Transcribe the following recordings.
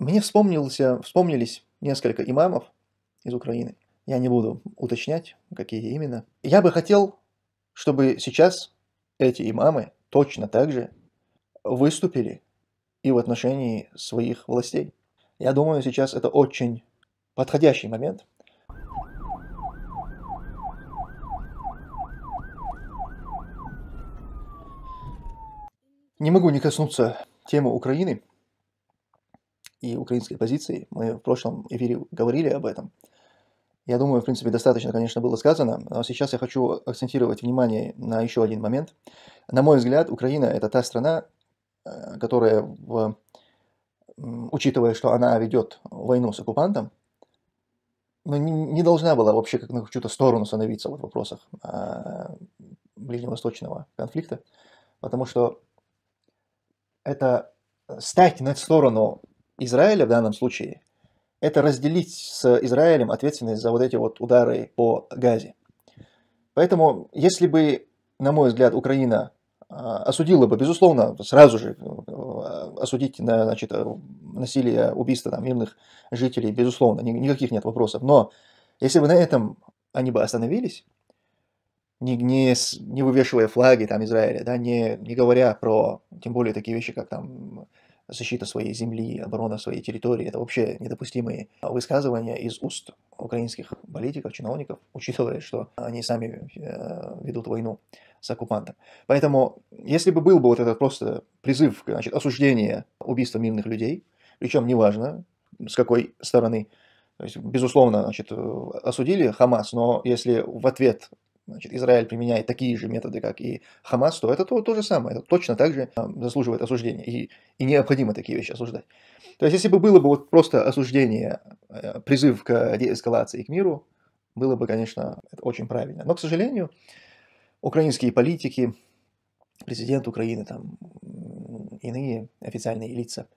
Мне вспомнился, вспомнились несколько имамов из Украины. Я не буду уточнять, какие именно. Я бы хотел, чтобы сейчас эти имамы точно так же выступили и в отношении своих властей. Я думаю, сейчас это очень подходящий момент. Не могу не коснуться темы Украины – и украинской позицией. Мы в прошлом эфире говорили об этом. Я думаю, в принципе, достаточно, конечно, было сказано, но а сейчас я хочу акцентировать внимание на еще один момент. На мой взгляд, Украина – это та страна, э, которая, в, учитывая, что она ведет войну с оккупантом, ну, не, должна была вообще как на какую-то сторону становиться вот в вопросах а, ближневосточного конфликта, потому что это стать на сторону Израиля в данном случае, это разделить с Израилем ответственность за вот эти вот удары по Газе. Поэтому, если бы, на мой взгляд, Украина а, осудила бы, безусловно, сразу же э, осудить на, значит, насилие, убийство там, мирных жителей, безусловно, никаких нет вопросов. Но если бы на этом они бы остановились, не, не, не вывешивая флаги там Израиля, да, не, не говоря про, тем более, такие вещи, как там защита своей земли, оборона своей территории. Это вообще недопустимые а, высказывания из уст украинских политиков, чиновников, учитывая, что они сами э, ведут войну с оккупантом. Поэтому, если бы был бы вот этот просто призыв, значит, осуждение убийства мирных людей, причем неважно, с какой стороны, то есть, безусловно, значит, э, осудили Хамас, но если в ответ значит, Израиль применяет такие же методы, как и Хамас, то это то, то же самое, это точно так же а, заслуживает осуждения, и, и необходимо такие вещи осуждать. То есть, если бы было бы вот просто осуждение, э, призыв к деэскалации к миру, было бы, конечно, это очень правильно. Но, к сожалению, украинские политики, президент Украины, там, иные официальные лица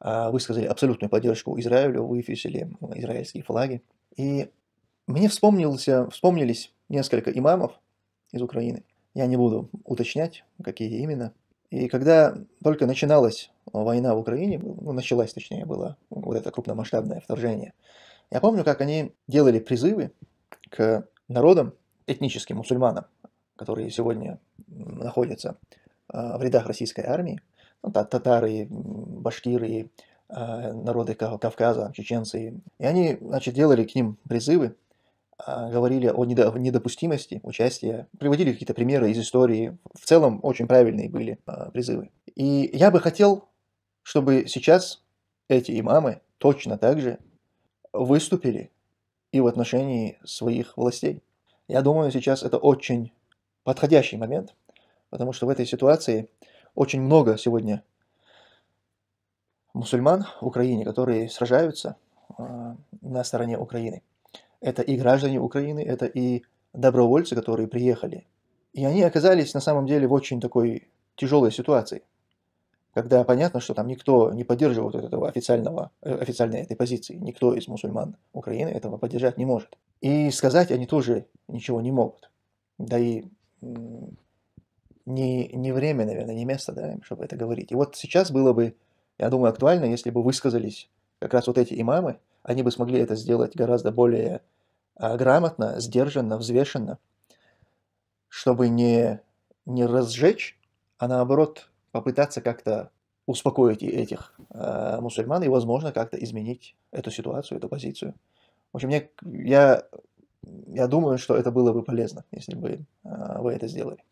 а, высказали абсолютную поддержку Израилю, выфисили э, израильские флаги. И мне вспомнился, вспомнились несколько имамов из Украины. Я не буду уточнять, какие именно. И когда только начиналась война в Украине, ну, началась точнее было вот это крупномасштабное вторжение, я помню, как они делали призывы к народам, этническим мусульманам, которые сегодня находятся а, в рядах российской армии, ну, татары, башкиры, а, народы Кавказа, чеченцы. И они, значит, делали к ним призывы а, говорили о недопустимости участия, приводили какие-то примеры из истории. В целом очень правильные были а, призывы. И я бы хотел, чтобы сейчас эти имамы точно так же выступили и в отношении своих властей. Я думаю, сейчас это очень подходящий момент, потому что в этой ситуации очень много сегодня мусульман в Украине, которые сражаются а, на стороне Украины. Это и граждане Украины, это и добровольцы, которые приехали. И они оказались на самом деле в очень такой тяжелой ситуации, когда понятно, что там никто не поддерживает этого официального, э, официальной этой позиции, никто из мусульман Украины этого поддержать не может. И сказать они тоже ничего не могут. Да и не, не время, наверное, не место, да, чтобы это говорить. И вот сейчас было бы, я думаю, актуально, если бы высказались как раз вот эти имамы, они бы смогли это сделать гораздо более а, грамотно, сдержанно, взвешенно, чтобы не, не разжечь, а наоборот попытаться как-то успокоить этих э, мусульман и, возможно, как-то изменить эту ситуацию, эту позицию. В общем, мне я, я думаю, что это было бы полезно, если бы э, вы это сделали.